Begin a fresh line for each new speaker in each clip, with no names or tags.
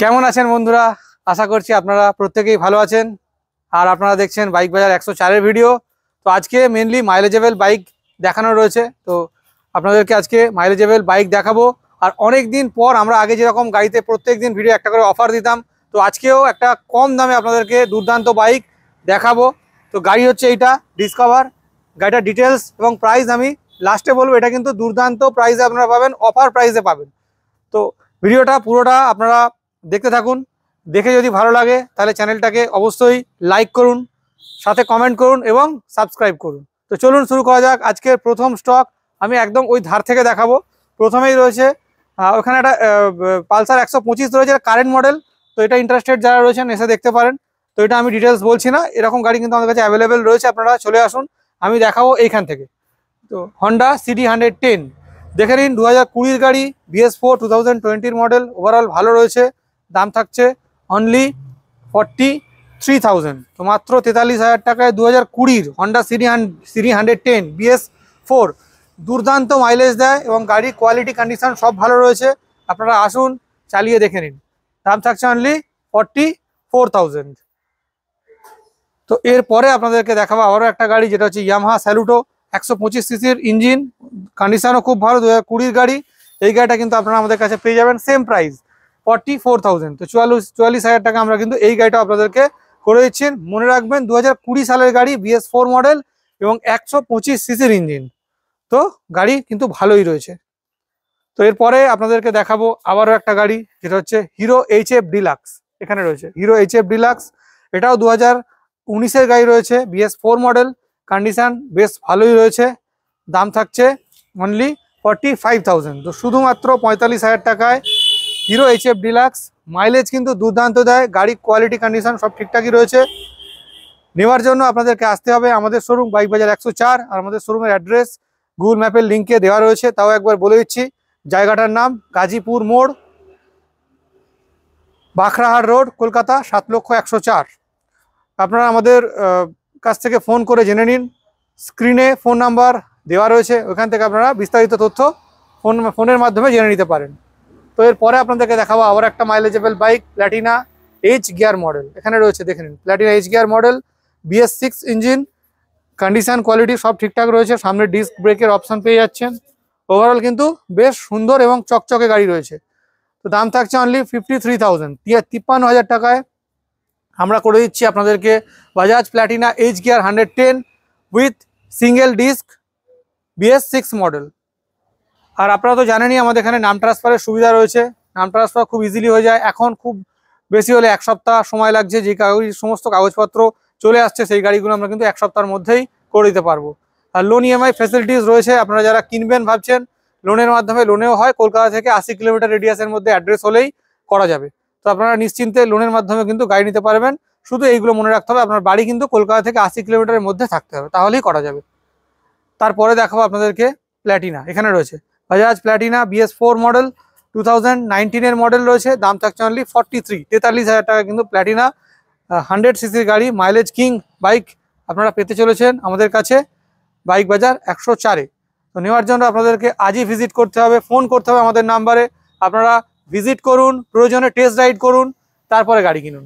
কেমন আছেন বন্ধুরা আশা করছি আপনারা প্রত্যেকেই ভালো আছেন আর আপনারা দেখছেন বাইক বাজার একশো চারের ভিডিও তো আজকে মেনলি মাইলেজেবল বাইক দেখানো রয়েছে তো আপনাদেরকে আজকে মাইলেজেবল বাইক দেখাবো আর অনেক দিন পর আমরা আগে যেরকম গাড়িতে প্রত্যেক দিন ভিডিও একটা করে অফার দিতাম তো আজকেও একটা কম দামে আপনাদেরকে দুর্দান্ত বাইক দেখাবো তো গাড়ি হচ্ছে এইটা ডিসকভার গাড়িটার ডিটেলস এবং প্রাইস আমি লাস্টে বলবো এটা কিন্তু দুর্দান্ত প্রাইসে আপনারা পাবেন অফার প্রাইসে পাবেন তো ভিডিওটা পুরোটা আপনারা দেখতে থাকুন দেখে যদি ভালো লাগে তাহলে চ্যানেলটাকে অবশ্যই লাইক করুন সাথে কমেন্ট করুন এবং সাবস্ক্রাইব করুন তো চলুন শুরু করা যাক আজকের প্রথম স্টক আমি একদম ওই ধার থেকে দেখাবো প্রথমেই রয়েছে ওখানে একটা পালসার একশো পঁচিশ রয়েছে কারেন্ট মডেল তো এটা ইন্টারেস্টেড যারা রয়েছেন এসে দেখতে পারেন তো এটা আমি ডিটেলস বলছি না এরকম গাড়ি কিন্তু আমাদের কাছে অ্যাভেলেবেল রয়েছে আপনারা চলে আসুন আমি দেখাবো এইখান থেকে তো হন্ডা সিডি হান্ড্রেড টেন দেখে নিন দু হাজার কুড়ির গাড়ি বিএস ফোর টু থাউজেন্ড টোয়েন্টির মডেল ওভারঅল ভালো রয়েছে দাম থাকছে অনলি ফর্টি থ্রি থাউজেন্ড তো মাত্র তেতাল্লিশ হাজার টাকায় দু হাজার কুড়ির হন্ডা সিরি সিরি হান্ড্রেড টেন বিএস ফোর দুর্দান্ত মাইলেজ দেয় এবং গাড়ির কোয়ালিটি কন্ডিশান সব ভালো রয়েছে আপনারা আসুন চালিয়ে দেখে নিন দাম থাকছে অনলি ফর্টি ফোর থাউজেন্ড তো এরপরে আপনাদেরকে দেখাবো আবারও একটা গাড়ি যেটা হচ্ছে ইয়ামহা স্যালুটো একশো পঁচিশ সিসির ইঞ্জিন কন্ডিশানও খুব ভালো দু হাজার কুড়ির গাড়ি এই গাড়িটা কিন্তু আপনারা আমাদের কাছে পেয়ে যাবেন same price forty four thousand তো চুয়াল্লিশ চুয়াল্লিশ হাজার টাকা আমরা কিন্তু এই গাড়িটা আপনাদেরকে করে দিচ্ছেন মনে রাখবেন দু সালের গাড়ি বিএস ফোর মডেল এবং একশো পঁচিশ সিসির ইঞ্জিন তো গাড়ি কিন্তু ভালোই রয়েছে তো এরপরে আপনাদেরকে দেখাবো আবারও একটা গাড়ি যেটা হচ্ছে হিরো এইচ এফ ডিলাক্স এখানে রয়েছে হিরো এইচ এফ ডিলাক্স এটাও দু হাজার উনিশের গাড়ি রয়েছে বিএস ফোর মডেল কন্ডিশান বেশ ভালোই রয়েছে দাম থাকছে অনলি ফর্টি ফাইভ থাউজেন্ড তো শুধুমাত্র পঁয়তাল্লিশ হাজার টাকায় Hero H F deluxe mileage কিন্তু দুর্দান্ত দেয় গাড়ির কোয়ালিটি কন্ডিশন সব ঠিকঠাকই রয়েছে নেওয়ার জন্য আপনাদেরকে আসতে হবে আমাদের শোরুম বাইক বাজার একশো চার আর আমাদের শোরুমের অ্যাড্রেস গুগল ম্যাপের লিঙ্কে দেওয়া রয়েছে তাও একবার বলে দিচ্ছি জায়গাটার নাম গাজীপুর মোড় বাখরাহাট রোড কলকাতা সাত লক্ষ একশো চার আপনারা আমাদের কাছ থেকে ফোন করে জেনে নিন স্ক্রিনে ফোন নাম্বার দেওয়া রয়েছে ওখান থেকে আপনারা বিস্তারিত তথ্য ফোন ফোনের মাধ্যমে জেনে নিতে পারেন তো এরপরে আপনাদেরকে দেখাবো আবার একটা মাইলেজেবল bike Platina H gear model এখানে রয়েছে দেখে নিন Platina H gear model BS six engine condition quality সব ঠিকঠাক রয়েছে সামনে ডিস্ক ব্রেকের অপশান পেয়ে যাচ্ছেন ওভারঅল কিন্তু বেশ সুন্দর এবং চকচকে গাড়ি রয়েছে তো দাম থাকছে অনলি ফিফটি থ্রি থাউজেন্ড তিপ্পান্ন হাজার টাকায় আমরা করে দিচ্ছি আপনাদেরকে Bajaj Platina H gear hundred ten with single disc BS six model আর আপনারা তো জানেনই আমাদের এখানে নাম ট্রান্সফারের সুবিধা রয়েছে নাম ট্রান্সফার খুব ইজিলি হয়ে যায় এখন খুব বেশি হলে এক সপ্তাহ সময় লাগছে যে কাগজ সমস্ত কাগজপত্র চলে আসছে সেই গাড়িগুলো আমরা কিন্তু এক সপ্তাহের মধ্যেই করে দিতে পারবো আর লোন ইএমআই ফেসিলিটিস রয়েছে আপনারা যারা কিনবেন ভাবছেন লোনের মাধ্যমে লোনেও হয় কলকাতা থেকে আশি কিলোমিটার রেডিয়াসের মধ্যে অ্যাড্রেস হলেই করা যাবে তো আপনারা নিশ্চিন্তে লোনের মাধ্যমে কিন্তু গাড়ি নিতে পারবেন শুধু এইগুলো মনে রাখতে হবে আপনার বাড়ি কিন্তু কলকাতা থেকে আশি কিলোমিটারের মধ্যে থাকতে হবে তাহলেই করা যাবে তারপরে দেখাবো আপনাদেরকে প্ল্যাটিনা এখানে রয়েছে Bajaj Platina BS four model two thousand নাইনটিনের মডেল রয়েছে দাম থাকছে অনলি ফর্টি থ্রি তেতাল্লিশ হাজার টাকা কিন্তু প্ল্যাটিনা হান্ড্রেড সিসির গাড়ি মাইলেজ কিং বাইক আপনারা পেতে চলেছেন আমাদের কাছে বাইক বাজার একশো চারে তো নেওয়ার জন্য আপনাদেরকে আজই ভিজিট করতে হবে ফোন করতে হবে আমাদের নাম্বারে আপনারা ভিজিট করুন প্রয়োজনে টেস্ট রাইড করুন তারপরে গাড়ি কিনুন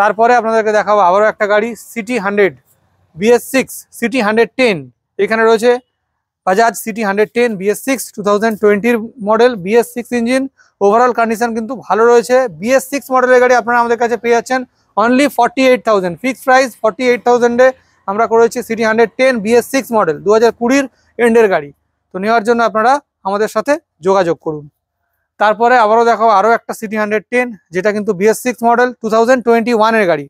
তারপরে আপনাদেরকে দেখাবো আবারও একটা গাড়ি CT hundred BS six CT hundred ten এখানে রয়েছে Bajaj CT hundred ten BS six two thousand টোয়েন্টির model BS six engine overall condition কিন্তু ভালো রয়েছে বিএস সিক্স মডেলের গাড়ি আপনারা আমাদের কাছে পেয়ে যাচ্ছেন only forty eight thousand fix price forty eight থাউজেন্ডে আমরা করেছি CT hundred ten BS six model দু হাজার কুড়ির এন্ডের গাড়ি তো নেওয়ার জন্য আপনারা আমাদের সাথে যোগাযোগ করুন তারপরে আবারও দেখো আরও একটা সিটি হান্ড্রেড টেন যেটা কিন্তু BS six model two thousand twenty ওয়ানের গাড়ি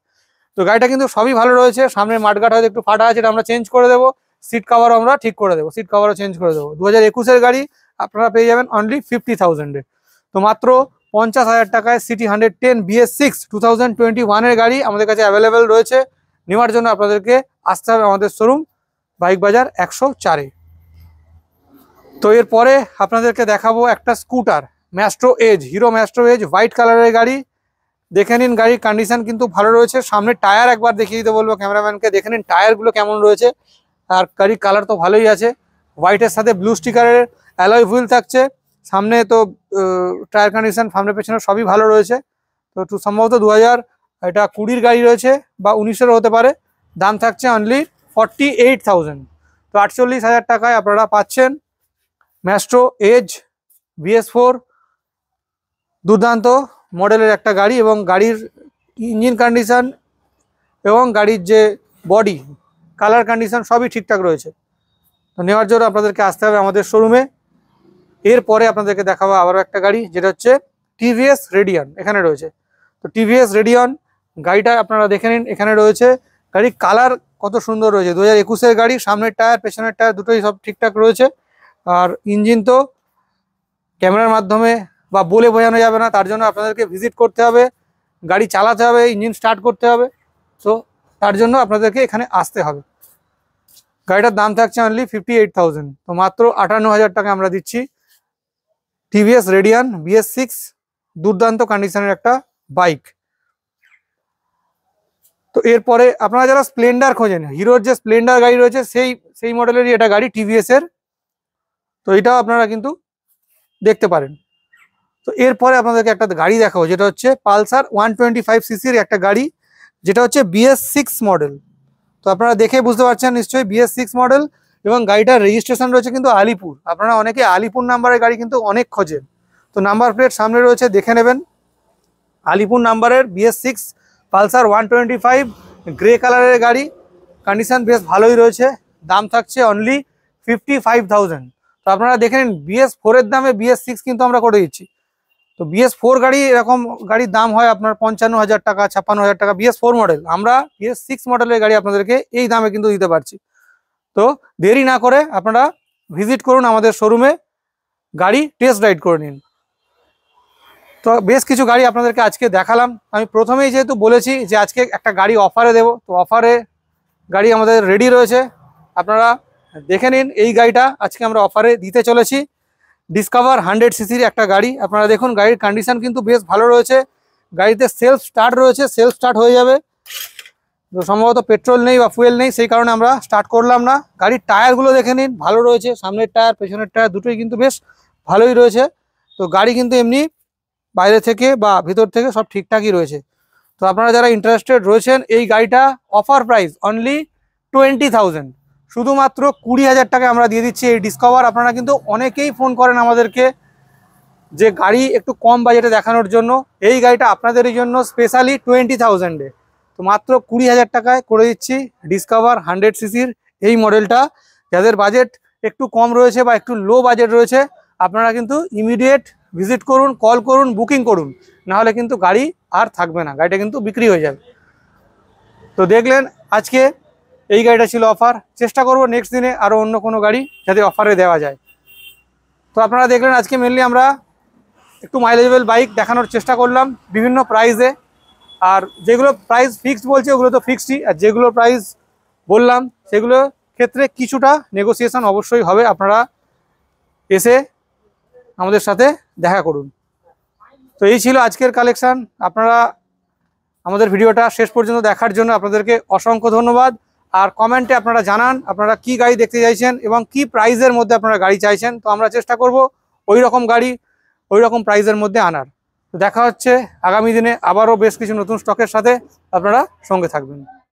তো গাড়িটা কিন্তু সবই ভালো রয়েছে সামনের মাঠঘাট হয়তো একটু ফাটা আছে এটা আমরা চেঞ্জ করে দেবো সিট কাভারও আমরা ঠিক করে দেবো সিট কাভারও চেঞ্জ করে দেবো দু হাজার একুশের গাড়ি আপনারা পেয়ে যাবেন অনলি ফিফটি থাউজেন্ডে তো মাত্র পঞ্চাশ হাজার টাকায় CT hundred ten BS six two thousand twenty ওয়ানের গাড়ি আমাদের কাছে অ্যাভেলেবেল রয়েছে নেওয়ার জন্য আপনাদেরকে আসতে হবে আমাদের শোরুম বাইক বাজার একশো চারে তো এরপরে আপনাদেরকে দেখাবো একটা scooter Maestro edge Hero Maestro edge white কালারের গাড়ি দেখে নিন গাড়ির কন্ডিশন কিন্তু ভালো রয়েছে সামনে টায়ার একবার দেখিয়ে দিতে বলবো ক্যামেরাম্যানকে দেখে নিন টায়ারগুলো কেমন রয়েছে আর গাড়ির কালার তো ভালোই আছে হোয়াইটের সাথে ব্লু স্টিকারের অ্যালয় হুইল থাকছে সামনে তো টায়ার কন্ডিশন সামনে পেছনে সবই ভালো রয়েছে তো টু সম্ভবত দু এটা কুড়ির গাড়ি রয়েছে বা উনিশের হতে পারে দাম থাকছে অনলি ফর্টি এইট থাউজেন্ড তো আটচল্লিশ হাজার টাকায় আপনারা পাচ্ছেন ম্যাস্ট্রো এজ বিএস ফোর দুর্দান্ত মডেলের একটা গাড়ি এবং গাড়ির ইঞ্জিন কন্ডিশান এবং গাড়ির যে বডি কালার কন্ডিশন সবই ঠিকঠাক রয়েছে তো নেওয়ার জন্য আপনাদেরকে আসতে হবে আমাদের শোরুমে এরপরে আপনাদেরকে দেখাবো আবারও একটা গাড়ি যেটা হচ্ছে টিভিএস রেডিয়ান এখানে রয়েছে তো টিভিএস রেডিয়ন গাড়িটা আপনারা দেখে নিন এখানে রয়েছে গাড়ির কালার কত সুন্দর রয়েছে দু হাজার গাড়ি সামনের টায়ার পেছনের টায়ার দুটোই সব ঠিকঠাক রয়েছে আর ইঞ্জিন তো ক্যামেরার মাধ্যমে বা বলে বোঝানো যাবে না তার জন্য আপনাদেরকে ভিজিট করতে হবে গাড়ি চালাতে হবে ইঞ্জিন স্টার্ট করতে হবে সো তার জন্য আপনাদেরকে এখানে আসতে হবে গাড়িটার দাম থাকছে অনলি ফিফটি এইট থাউজেন্ড তো মাত্র আটান্ন হাজার টাকা আমরা দিচ্ছি টিভিএস রেডিয়ান বিএস সিক্স দুর্দান্ত কন্ডিশনের একটা বাইক তো এরপরে আপনারা যারা স্প্লেন্ডার খোঁজেন হিরোর যে স্প্লেন্ডার গাড়ি রয়েছে সেই সেই মডেলেরই এটা গাড়ি টিভিএস এর তো এটাও আপনারা কিন্তু দেখতে পারেন তো এরপরে আপনাদেরকে একটা গাড়ি দেখাবো যেটা হচ্ছে পালসার ওয়ান টোয়েন্টি ফাইভ সিসির একটা গাড়ি যেটা হচ্ছে বিএস সিক্স মডেল তো আপনারা দেখে বুঝতে পারছেন নিশ্চয়ই বিএস সিক্স মডেল এবং গাড়িটার রেজিস্ট্রেশন রয়েছে কিন্তু আলিপুর আপনারা অনেকে আলিপুর নাম্বারের গাড়ি কিন্তু অনেক খোঁজেন তো নাম্বার প্লেট সামনে রয়েছে দেখে নেবেন আলিপুর নাম্বারের BS six Pulsar one twenty five grey কালারের গাড়ি কন্ডিশান বেশ ভালোই রয়েছে দাম থাকছে অনলি ফিফটি ফাইভ থাউজেন্ড তো আপনারা দেখে নিন বিএস ফোরের দামে বিএস সিক্স কিন্তু আমরা করে দিচ্ছি তো বিএস ফোর গাড়ি এরকম গাড়ির দাম হয় আপনার পঞ্চান্ন হাজার টাকা ছাপ্পান্ন হাজার টাকা বিএস ফোর মডেল আমরা বিএস সিক্স মডেলের গাড়ি আপনাদেরকে এই দামে কিন্তু দিতে পারছি তো দেরি না করে আপনারা ভিজিট করুন আমাদের শোরুমে গাড়ি টেস্ট রাইড করে নিন তো বেশ কিছু গাড়ি আপনাদেরকে আজকে দেখালাম আমি প্রথমেই যেহেতু বলেছি যে আজকে একটা গাড়ি অফারে দেব তো অফারে গাড়ি আমাদের রেডি রয়েছে আপনারা দেখে নিন এই গাড়িটা আজকে আমরা অফারে দিতে চলেছি ডিসকাভার হান্ড্রেড সিসির একটা গাড়ি আপনারা দেখুন গাড়ির কন্ডিশন কিন্তু বেশ ভালো রয়েছে গাড়িতে সেলফ স্টার্ট রয়েছে সেলফ স্টার্ট হয়ে যাবে তো সম্ভবত পেট্রোল নেই বা ফুয়েল নেই সেই কারণে আমরা স্টার্ট করলাম না গাড়ির টায়ারগুলো দেখে নিন ভালো রয়েছে সামনের টায়ার পেছনের টায়ার দুটোই কিন্তু বেশ ভালোই রয়েছে তো গাড়ি কিন্তু এমনি বাইরে থেকে বা ভিতর থেকে সব ঠিকঠাকই রয়েছে তো আপনারা যারা ইন্টারেস্টেড রয়েছেন এই গাড়িটা offer price only twenty thousand শুধুমাত্র কুড়ি হাজার টাকা আমরা দিয়ে দিচ্ছি এই ডিসকভার আপনারা কিন্তু অনেকেই ফোন করেন আমাদেরকে যে গাড়ি একটু কম বাজেটে দেখানোর জন্য এই গাড়িটা আপনাদের জন্য স্পেশালি টোয়েন্টি থাউজেন্ডে তো মাত্র কুড়ি হাজার টাকায় করে দিচ্ছি ডিসকভার হান্ড্রেড সিসির এই মডেলটা যাদের বাজেট একটু কম রয়েছে বা একটু লো বাজেট রয়েছে আপনারা কিন্তু ইমিডিয়েট ভিজিট করুন কল করুন বুকিং করুন নাহলে কিন্তু গাড়ি আর থাকবে না গাড়িটা কিন্তু বিক্রি হয়ে যাবে তো দেখলেন আজকে এই গাড়িটা ছিল অফার চেষ্টা করব নেক্সট দিনে আরও অন্য কোনো গাড়ি যাতে অফারে দেওয়া যায় তো আপনারা দেখলেন আজকে মেনলি আমরা একটু মাইলেজেবল বাইক দেখানোর চেষ্টা করলাম বিভিন্ন প্রাইজে আর যেগুলো প্রাইস ফিক্সড বলছে ওগুলো তো ফিক্সডই আর যেগুলো প্রাইস বললাম সেগুলো ক্ষেত্রে কিছুটা নেগোসিয়েশন অবশ্যই হবে আপনারা এসে আমাদের সাথে দেখা করুন তো এই ছিল আজকের কালেকশান আপনারা আমাদের ভিডিওটা শেষ পর্যন্ত দেখার জন্য আপনাদেরকে অসংখ্য ধন্যবাদ আর কমেন্টে আপনারা জানান আপনারা কি গাড়ি দেখতে চাইছেন এবং কি প্রাইজের মধ্যে আপনারা গাড়ি চাইছেন তো আমরা চেষ্টা করব ওই রকম গাড়ি ওই রকম প্রাইজের মধ্যে আনার দেখা হচ্ছে আগামী দিনে আবারও বেশ কিছু নতুন স্টকের সাথে আপনারা সঙ্গে থাকবেন